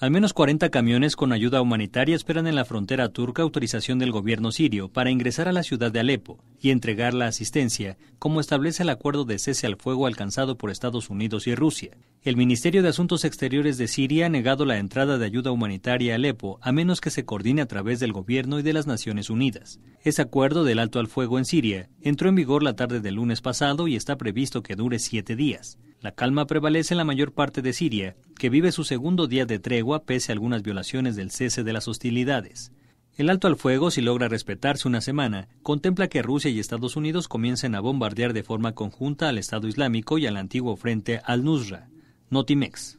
Al menos 40 camiones con ayuda humanitaria esperan en la frontera turca autorización del gobierno sirio para ingresar a la ciudad de Alepo y entregar la asistencia, como establece el acuerdo de cese al fuego alcanzado por Estados Unidos y Rusia. El Ministerio de Asuntos Exteriores de Siria ha negado la entrada de ayuda humanitaria a Alepo a menos que se coordine a través del gobierno y de las Naciones Unidas. Ese acuerdo del alto al fuego en Siria entró en vigor la tarde del lunes pasado y está previsto que dure siete días. La calma prevalece en la mayor parte de Siria, que vive su segundo día de tregua pese a algunas violaciones del cese de las hostilidades. El alto al fuego, si logra respetarse una semana, contempla que Rusia y Estados Unidos comiencen a bombardear de forma conjunta al Estado Islámico y al antiguo frente al-Nusra, Notimex.